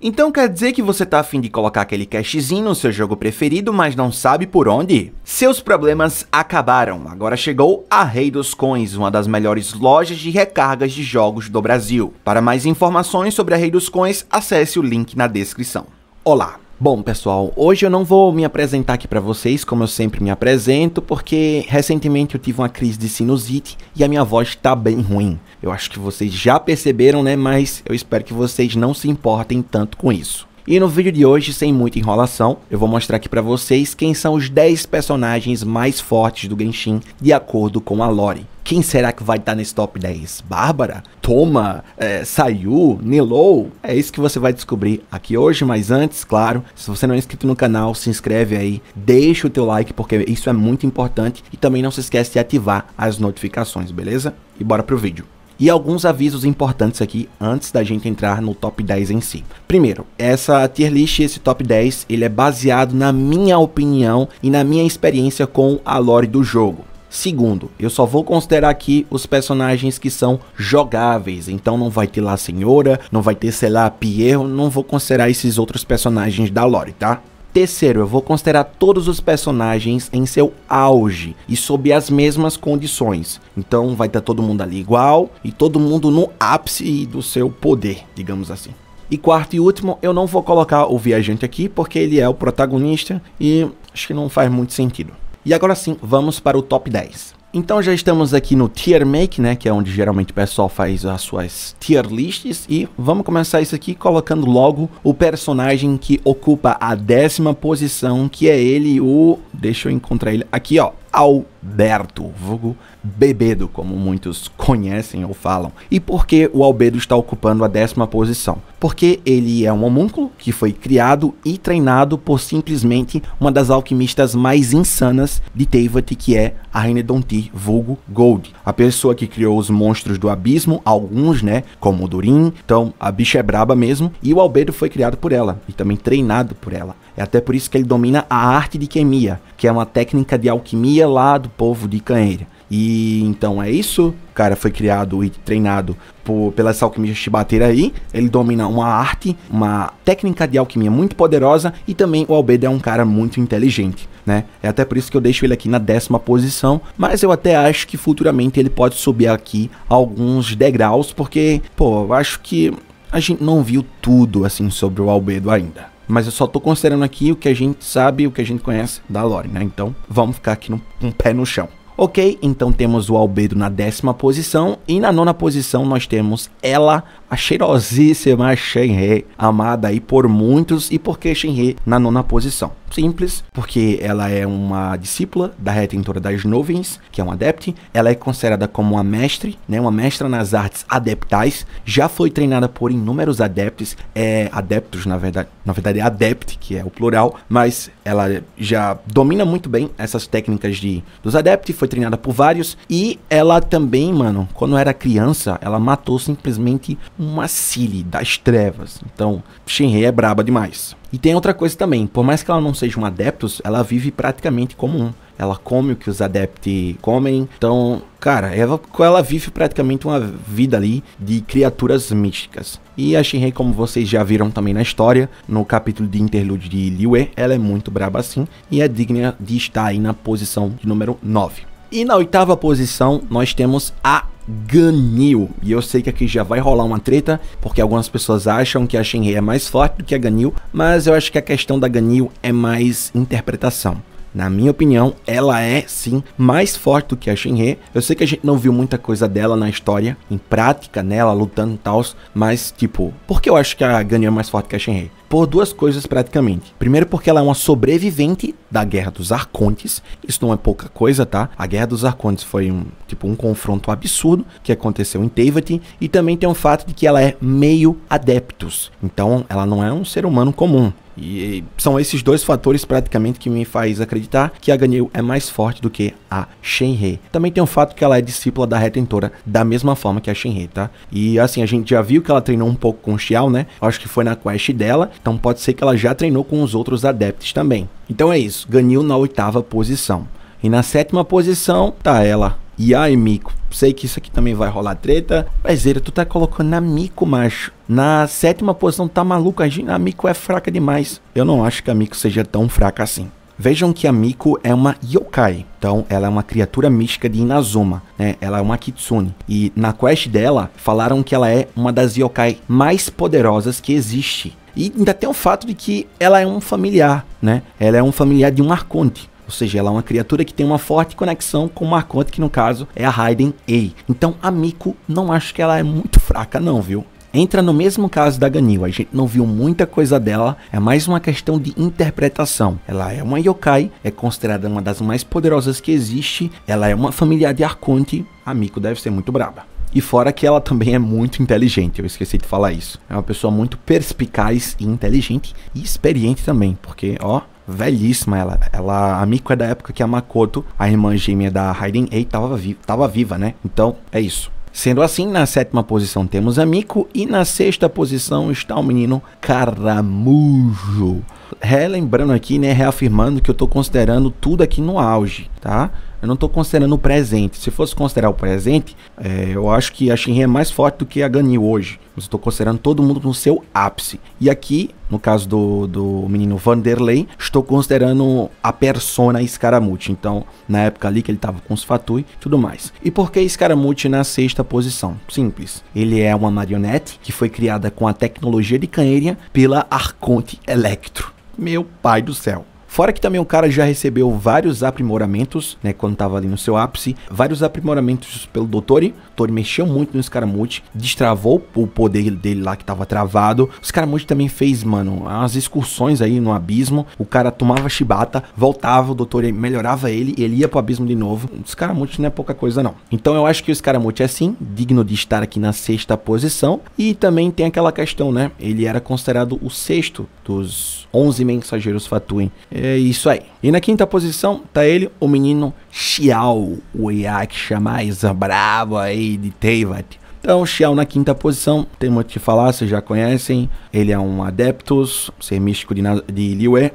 Então quer dizer que você tá afim de colocar aquele cashzinho no seu jogo preferido, mas não sabe por onde? Seus problemas acabaram, agora chegou a Rei dos Coins, uma das melhores lojas de recargas de jogos do Brasil. Para mais informações sobre a Rei dos Coins, acesse o link na descrição. Olá! Bom, pessoal, hoje eu não vou me apresentar aqui para vocês como eu sempre me apresento, porque recentemente eu tive uma crise de sinusite e a minha voz está bem ruim. Eu acho que vocês já perceberam, né? Mas eu espero que vocês não se importem tanto com isso. E no vídeo de hoje, sem muita enrolação, eu vou mostrar aqui para vocês quem são os 10 personagens mais fortes do Genshin de acordo com a lore. Quem será que vai estar tá nesse top 10? Bárbara? Toma? É, Sayu? Nilou? É isso que você vai descobrir aqui hoje, mas antes, claro, se você não é inscrito no canal, se inscreve aí, deixa o teu like, porque isso é muito importante, e também não se esquece de ativar as notificações, beleza? E bora pro vídeo. E alguns avisos importantes aqui antes da gente entrar no top 10 em si. Primeiro, essa tier list, esse top 10, ele é baseado na minha opinião e na minha experiência com a lore do jogo. Segundo, eu só vou considerar aqui os personagens que são jogáveis, então não vai ter lá a senhora, não vai ter, sei lá, Pierre, não vou considerar esses outros personagens da lore, tá? Terceiro, eu vou considerar todos os personagens em seu auge e sob as mesmas condições. Então vai estar tá todo mundo ali igual e todo mundo no ápice do seu poder, digamos assim. E quarto e último, eu não vou colocar o viajante aqui porque ele é o protagonista e acho que não faz muito sentido. E agora sim, vamos para o top 10. Então já estamos aqui no tier make, né, que é onde geralmente o pessoal faz as suas tier lists e vamos começar isso aqui colocando logo o personagem que ocupa a décima posição, que é ele o, deixa eu encontrar ele aqui, ó, Alberto, vulgo Bebedo, como muitos conhecem ou falam. E por que o Albedo está ocupando a décima posição? Porque ele é um homúnculo que foi criado e treinado por simplesmente uma das alquimistas mais insanas de Teivat, que é a Reine Donti, vulgo Gold. A pessoa que criou os monstros do abismo, alguns, né, como o Durin, então a bicha é braba mesmo, e o Albedo foi criado por ela e também treinado por ela. É até por isso que ele domina a arte de quemia, que é uma técnica de alquimia lá do povo de Canheira. E então é isso. O cara foi criado e treinado por, pelas alquimistas chibateira aí. Ele domina uma arte, uma técnica de alquimia muito poderosa. E também o Albedo é um cara muito inteligente, né? É até por isso que eu deixo ele aqui na décima posição. Mas eu até acho que futuramente ele pode subir aqui alguns degraus. Porque, pô, eu acho que a gente não viu tudo assim sobre o Albedo ainda. Mas eu só tô considerando aqui o que a gente sabe, o que a gente conhece da lore, né? Então, vamos ficar aqui com um pé no chão. Ok, então temos o Albedo na décima posição e na nona posição nós temos ela, a cheirosíssima Shenhe, amada aí por muitos e por que Shenhe na nona posição? Simples, porque ela é uma discípula da retentora das nuvens, que é um adepte, ela é considerada como uma mestre, né, uma mestra nas artes adeptais, já foi treinada por inúmeros adeptos, é, adeptos na verdade, na verdade é adepte, que é o plural, mas ela já domina muito bem essas técnicas de dos adeptos, foi foi treinada por vários. E ela também, mano, quando era criança, ela matou simplesmente uma Cili das trevas. Então, Shenhei é braba demais. E tem outra coisa também, por mais que ela não seja um adeptus, ela vive praticamente como um. Ela come o que os adeptos comem. Então, cara, ela, ela vive praticamente uma vida ali de criaturas místicas. E a Shinrei, como vocês já viram também na história, no capítulo de interlude de Liu ela é muito braba assim e é digna de estar aí na posição de número 9. E na oitava posição nós temos a Ganil. E eu sei que aqui já vai rolar uma treta, porque algumas pessoas acham que a Shenhei é mais forte do que a Ganil, mas eu acho que a questão da Ganil é mais interpretação. Na minha opinião, ela é sim mais forte do que a Shenhe. Eu sei que a gente não viu muita coisa dela na história, em prática, nela lutando e tal, mas tipo, por que eu acho que a Ganyu é mais forte que a Shenhe? por duas coisas praticamente. Primeiro porque ela é uma sobrevivente da Guerra dos Arcontes. Isso não é pouca coisa, tá? A Guerra dos Arcontes foi um tipo um confronto absurdo que aconteceu em Teivati e também tem o fato de que ela é meio adeptus. Então, ela não é um ser humano comum. E são esses dois fatores praticamente que me faz acreditar que a Ganyu é mais forte do que a Shenhe. Também tem o fato que ela é discípula da Retentora da mesma forma que a Shenhe, tá? E assim, a gente já viu que ela treinou um pouco com o Xiao, né? Acho que foi na quest dela então pode ser que ela já treinou com os outros adeptos também. Então é isso, Ganil na oitava posição. E na sétima posição tá ela. E aí, Miko, sei que isso aqui também vai rolar treta, mas ele, tu tá colocando na Miko macho. Na sétima posição tá maluco, a Miko é fraca demais. Eu não acho que a Miko seja tão fraca assim. Vejam que a Miko é uma yokai, então ela é uma criatura mística de Inazuma, né? Ela é uma kitsune e na quest dela falaram que ela é uma das yokai mais poderosas que existe. E ainda tem o fato de que ela é um familiar, né? Ela é um familiar de um arconte. Ou seja, ela é uma criatura que tem uma forte conexão com o Marconte, que no caso é a Raiden A. Então a Miko não acho que ela é muito fraca não, viu? Entra no mesmo caso da Ganil, a gente não viu muita coisa dela, é mais uma questão de interpretação. Ela é uma yokai, é considerada uma das mais poderosas que existe, ela é uma familiar de Arconte, a Miko deve ser muito braba. E fora que ela também é muito inteligente, eu esqueci de falar isso. É uma pessoa muito perspicaz e inteligente e experiente também, porque ó, velhíssima ela. Ela, a Miko é da época que a Makoto, a irmã gêmea da Hayden Ei, tava, vi tava viva, né? Então, é isso. Sendo assim, na sétima posição temos Amico e na sexta posição está o menino Caramujo relembrando aqui, né, reafirmando que eu estou considerando tudo aqui no auge, tá? Eu não estou considerando o presente. Se fosse considerar o presente, é, eu acho que a Shinrin é mais forte do que a Ganyu hoje. Mas estou considerando todo mundo no seu ápice. E aqui, no caso do, do menino Vanderlei, estou considerando a persona Scaramucci. Então, na época ali que ele estava com os Fatui e tudo mais. E por que Scaramucci na sexta posição? Simples. Ele é uma marionete que foi criada com a tecnologia de Canheria pela Arconte Electro. Meu pai do céu. Fora que também o cara já recebeu vários aprimoramentos, né, quando tava ali no seu ápice, vários aprimoramentos pelo Dottori. O Dottori mexeu muito no Scaramouche, destravou o poder dele lá que tava travado. O Scaramouche também fez, mano, umas excursões aí no abismo. O cara tomava chibata, voltava, o Dottori melhorava ele, ele ia pro abismo de novo. O Scaramouche não é pouca coisa não. Então eu acho que o Scaramouche é sim digno de estar aqui na sexta posição e também tem aquela questão, né? Ele era considerado o sexto dos 11 mensageiros Fatuen. É isso aí. E na quinta posição tá ele, o menino Xiao, o Iaksha mais bravo aí de Teivat. Então, Xiao na quinta posição, tem muito o que falar, vocês já conhecem. Ele é um Adeptus, ser místico de, de Liyue. É.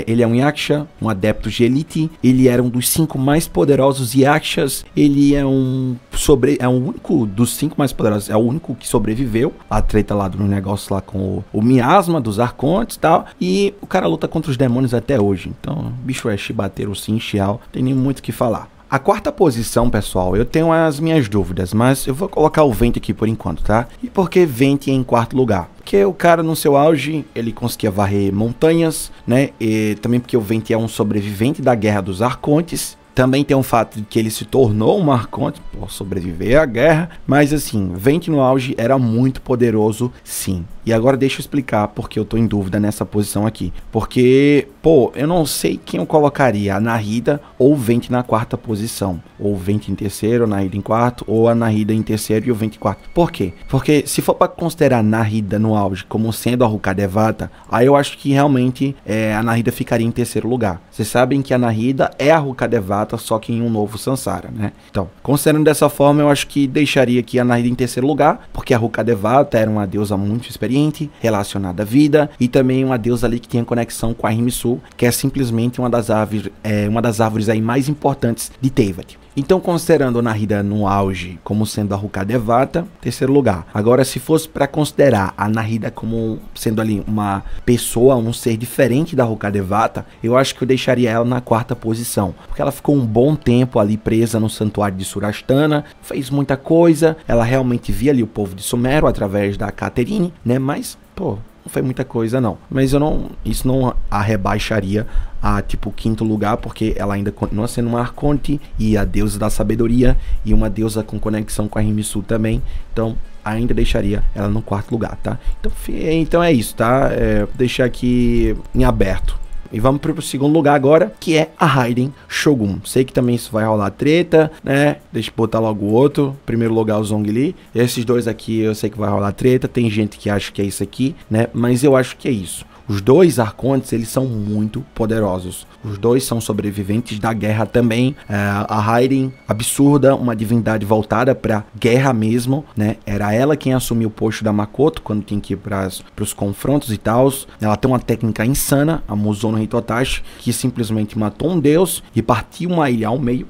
é, ele é um Yaksha, um adepto de Elite. Ele era um dos cinco mais poderosos Yakshas. Ele é um sobre, é o único dos cinco mais poderosos, é o único que sobreviveu à treta lá do negócio lá com o, o miasma dos arcontes e tal. E o cara luta contra os demônios até hoje. Então, bicho é chibateiro sim, Xiao, tem nem muito o que falar. A quarta posição, pessoal, eu tenho as minhas dúvidas, mas eu vou colocar o Vente aqui por enquanto, tá? E por que Vente em quarto lugar? Porque o cara no seu auge, ele conseguia varrer montanhas, né? E também porque o Vente é um sobrevivente da Guerra dos Arcontes, também tem o fato de que ele se tornou um Marconte por sobreviver à guerra, mas assim, Vente no auge era muito poderoso, sim. E agora deixa eu explicar porque eu tô em dúvida nessa posição aqui. Porque, pô, eu não sei quem eu colocaria, a Narida ou o Vente na quarta posição. Ou o Vente em terceiro, a Narida em quarto, ou a Narida em terceiro e o Vente em quarto. Por quê? Porque se for para considerar a Narida no auge como sendo a Rukadevata, aí eu acho que realmente é, a Narida ficaria em terceiro lugar. Vocês sabem que a Narida é a Rukadevata só que em um novo Sansara, né? Então, considerando dessa forma, eu acho que deixaria aqui a Naida em terceiro lugar, porque a Devata era uma deusa muito experiente, relacionada à vida, e também uma deusa ali que tinha conexão com a Himisu, que é simplesmente uma das árvores, é, uma das árvores aí mais importantes de Teyvat. Então, considerando Narida no auge como sendo a Hukadevata, terceiro lugar. Agora, se fosse para considerar a Narida como sendo ali uma pessoa, um ser diferente da Hukadevata, eu acho que eu deixaria ela na quarta posição, porque ela ficou um bom tempo ali presa no santuário de Surastana, fez muita coisa, ela realmente via ali o povo de Sumero através da Caterine, né? Mas, pô, foi muita coisa, não. Mas eu não. Isso não a rebaixaria a tipo quinto lugar, porque ela ainda continua sendo uma Arconte e a deusa da sabedoria e uma deusa com conexão com a Rimisu também. Então, ainda deixaria ela no quarto lugar, tá? Então, então é isso, tá? É, deixar aqui em aberto e vamos pro segundo lugar agora, que é a Raiden Shogun. Sei que também isso vai rolar treta, né? Deixa eu botar logo o outro. Primeiro lugar o Zong Li. Esses dois aqui eu sei que vai rolar treta. Tem gente que acha que é isso aqui, né? Mas eu acho que é isso. Os dois arcontes, eles são muito poderosos. Os dois são sobreviventes da guerra também. É, a Hyrin, absurda, uma divindade voltada para guerra mesmo, né? Era ela quem assumiu o posto da Makoto quando tinha que ir para os confrontos e tal. Ela tem uma técnica insana, a Muzono Hitotashi, que simplesmente matou um deus e partiu uma ilha ao meio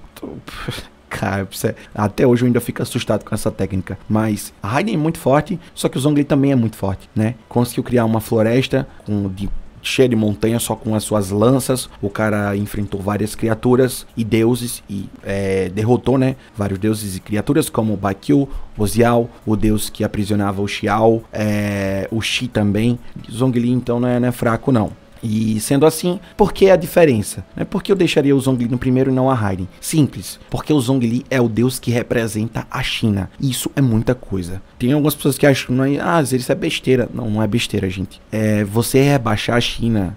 cara, até hoje eu ainda fico assustado com essa técnica. Mas a Raiden é muito forte, só que o Zhongli também é muito forte, né? Conseguiu criar uma floresta com, de cheia de montanha só com as suas lanças. O cara enfrentou várias criaturas e deuses e é, derrotou, né? Vários deuses e criaturas como o Baikyu, Ozial, o deus que aprisionava o Xiao, é, o Xi também. Zhongli então não é, não é fraco não. E sendo assim, por que a diferença? Né? Por que eu deixaria o Zhongli no primeiro e não a Raiden? Simples, porque o Zhongli é o deus que representa a China. Isso é muita coisa. Tem algumas pessoas que acham, ah, isso é besteira. Não, não é besteira, gente. É você rebaixar a China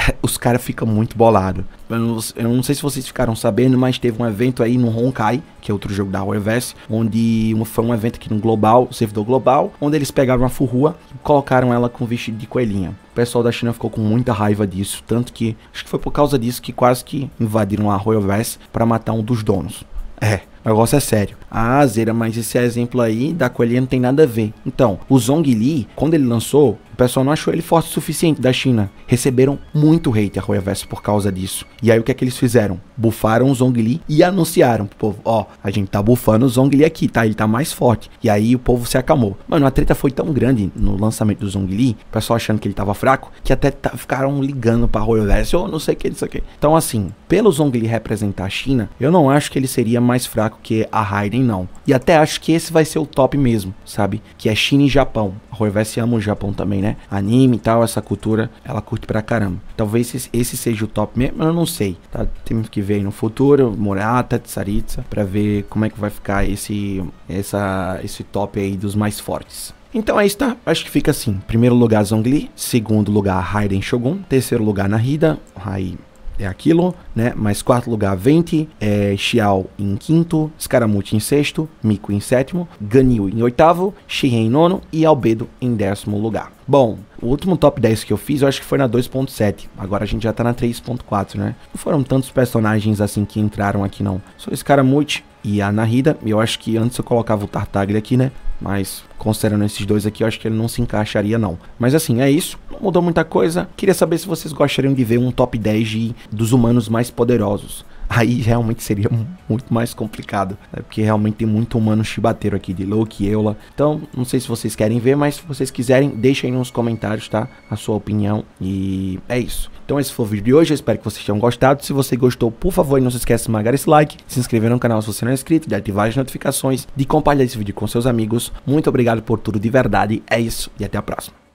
os caras ficam muito bolados. Eu, não sei se vocês ficaram sabendo, mas teve um evento aí no Honkai, que é outro jogo da Warverse, onde foi um evento aqui no Global, servidor global, onde eles pegaram a Furrua e colocaram ela com vestido de coelhinha. O pessoal da China ficou com muita raiva disso, tanto que acho que foi por causa disso que quase que invadiram a Royal para matar um dos donos. É, o negócio é sério. Ah, Zera, mas esse exemplo aí da coelhinha não tem nada a ver. Então, o Zong Li, quando ele lançou, o pessoal não achou ele forte o suficiente da China. Receberam muito hate a Royal Verso por causa disso. E aí o que é que eles fizeram? Bufaram o Zhongli e anunciaram pro povo, ó, a gente tá bufando o Zhongli aqui, tá? Ele tá mais forte. E aí o povo se acalmou. Mano, a treta foi tão grande no lançamento do Zhongli, o pessoal achando que ele tava fraco, que até tá, ficaram ligando pra Royal Verso, ou não sei o que, não sei o que. Então assim, pelo Zhongli representar a China, eu não acho que ele seria mais fraco que a Raiden, não. E até acho que esse vai ser o top mesmo, sabe? Que é China e Japão. A Royal Verso ama o Japão também, né? né? Anime e tal, essa cultura, ela curte pra caramba. Talvez esse, esse seja o top mesmo, eu não sei, tá? Temos que ver no futuro, morata Tsaritsa, pra ver como é que vai ficar esse, essa, esse top aí dos mais fortes. Então é isso, tá? Acho que fica assim. Primeiro lugar, Zhongli. Segundo lugar, Raiden Shogun. Terceiro lugar, Nahida. Aí, é aquilo, né? Mais quarto lugar, 20. É, Xiao em quinto, Scaramucci em sexto, Miku em sétimo, Ganil em oitavo, Shihen em nono e Albedo em décimo lugar. Bom, o último top 10 que eu fiz, eu acho que foi na 2.7. Agora a gente já tá na 3.4, né? Não foram tantos personagens assim que entraram aqui, não. Só Scaramucci e a Narida. Eu acho que antes eu colocava o Tartaglia aqui, né? Mas considerando esses dois aqui, eu acho que ele não se encaixaria não. Mas assim, é isso. Não mudou muita coisa. Queria saber se vocês gostariam de ver um top 10 de, dos humanos mais poderosos aí realmente seria muito mais complicado, né? porque realmente tem muito humano chibateiro aqui de Loki, Eula. Então, não sei se vocês querem ver, mas se vocês quiserem, deixem nos comentários, tá? A sua opinião e é isso. Então esse foi o vídeo de hoje, eu espero que vocês tenham gostado. Se você gostou, por favor, não se esqueça de marcar esse like, se inscrever no canal se você não é inscrito, de ativar as notificações, de compartilhar esse vídeo com seus amigos. Muito obrigado por tudo de verdade, é isso e até a próxima.